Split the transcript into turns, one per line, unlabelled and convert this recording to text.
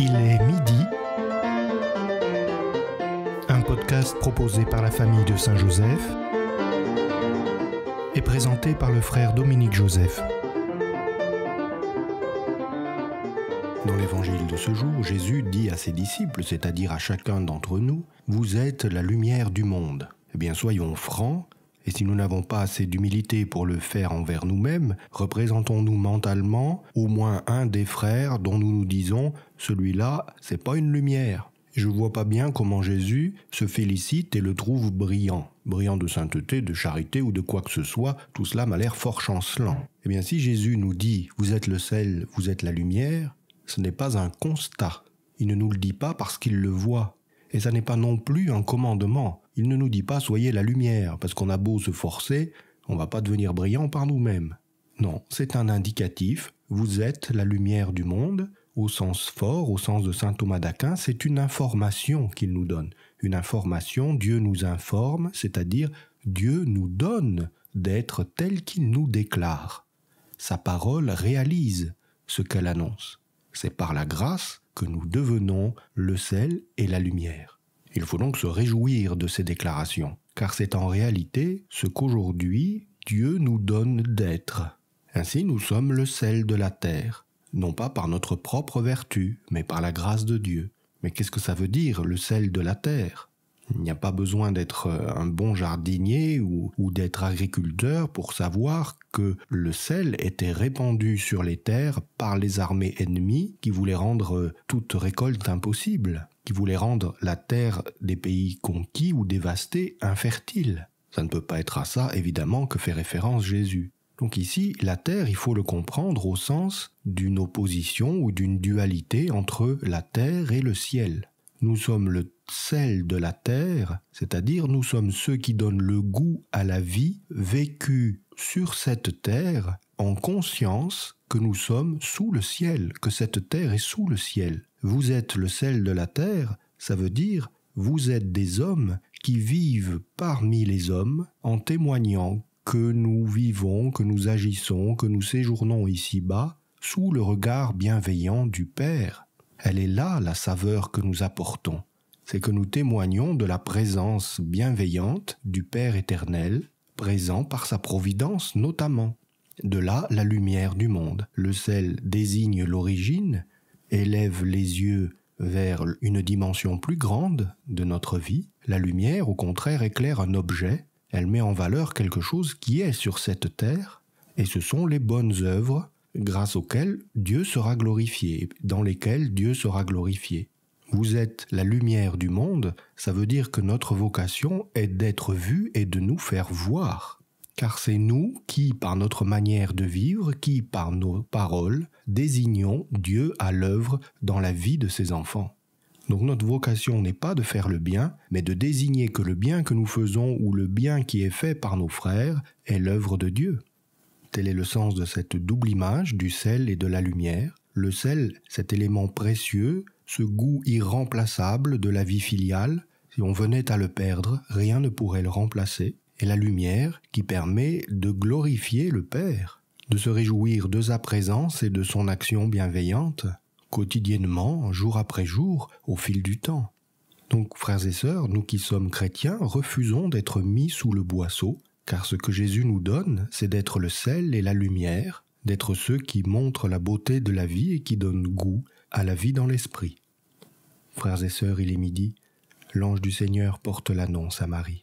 Il est midi. Un podcast proposé par la famille de Saint-Joseph et présenté par le frère Dominique Joseph. Dans l'évangile de ce jour, Jésus dit à ses disciples, c'est-à-dire à chacun d'entre nous, Vous êtes la lumière du monde. Eh bien, soyons francs, et si nous n'avons pas assez d'humilité pour le faire envers nous-mêmes, représentons-nous mentalement au moins un des frères dont nous nous disons celui-là, c'est pas une lumière. Je vois pas bien comment Jésus se félicite et le trouve brillant. Brillant de sainteté, de charité ou de quoi que ce soit, tout cela m'a l'air fort chancelant. Eh bien, si Jésus nous dit Vous êtes le sel, vous êtes la lumière, ce n'est pas un constat. Il ne nous le dit pas parce qu'il le voit. Et ça n'est pas non plus un commandement. Il ne nous dit pas soyez la lumière, parce qu'on a beau se forcer, on ne va pas devenir brillant par nous-mêmes. Non, c'est un indicatif, vous êtes la lumière du monde, au sens fort, au sens de Saint Thomas d'Aquin, c'est une information qu'il nous donne. Une information, Dieu nous informe, c'est-à-dire Dieu nous donne d'être tel qu'il nous déclare. Sa parole réalise ce qu'elle annonce. C'est par la grâce que nous devenons le sel et la lumière. Il faut donc se réjouir de ces déclarations, car c'est en réalité ce qu'aujourd'hui Dieu nous donne d'être. Ainsi nous sommes le sel de la terre, non pas par notre propre vertu, mais par la grâce de Dieu. Mais qu'est-ce que ça veut dire le sel de la terre Il n'y a pas besoin d'être un bon jardinier ou, d'être agriculteur pour savoir que le sel était répandu sur les terres par les armées ennemies qui voulaient rendre toute récolte impossible qui voulait rendre la terre des pays conquis ou dévastés infertile. Ça ne peut pas être à ça, évidemment, que fait référence Jésus. Donc ici, la terre, il faut le comprendre au sens d'une opposition ou d'une dualité entre la terre et le ciel. Nous sommes le sel de la terre, c'est-à-dire nous sommes ceux qui donnent le goût à la vie vécue sur cette terre en conscience que nous sommes sous le ciel, que cette terre est sous le ciel. Vous êtes le sel de la terre, ça veut dire vous êtes des hommes qui vivent parmi les hommes en témoignant que nous vivons, que nous agissons, que nous séjournons ici-bas sous le regard bienveillant du Père. Elle est là la saveur que nous apportons. C'est que nous témoignons de la présence bienveillante du Père éternel, présent par sa providence notamment. De là la lumière du monde. Le sel désigne l'origine, élève les yeux vers une dimension plus grande de notre vie. La lumière, au contraire, éclaire un objet, elle met en valeur quelque chose qui est sur cette terre, et ce sont les bonnes œuvres grâce auxquelles Dieu sera glorifié, dans lesquelles Dieu sera glorifié. Vous êtes la lumière du monde, ça veut dire que notre vocation est d'être vu et de nous faire voir car c'est nous qui, par notre manière de vivre, qui, par nos paroles, désignons Dieu à l'œuvre dans la vie de ses enfants. Donc notre vocation n'est pas de faire le bien, mais de désigner que le bien que nous faisons ou le bien qui est fait par nos frères est l'œuvre de Dieu. Tel est le sens de cette double image du sel et de la lumière. Le sel, cet élément précieux, ce goût irremplaçable de la vie filiale, si on venait à le perdre, rien ne pourrait le remplacer et la lumière qui permet de glorifier le Père, de se réjouir de sa présence et de son action bienveillante, quotidiennement, jour après jour, au fil du temps. Donc, frères et sœurs, nous qui sommes chrétiens, refusons d'être mis sous le boisseau, car ce que Jésus nous donne, c'est d'être le sel et la lumière, d'être ceux qui montrent la beauté de la vie et qui donnent goût à la vie dans l'esprit. Frères et sœurs, il est midi, l'ange du Seigneur porte l'annonce à Marie.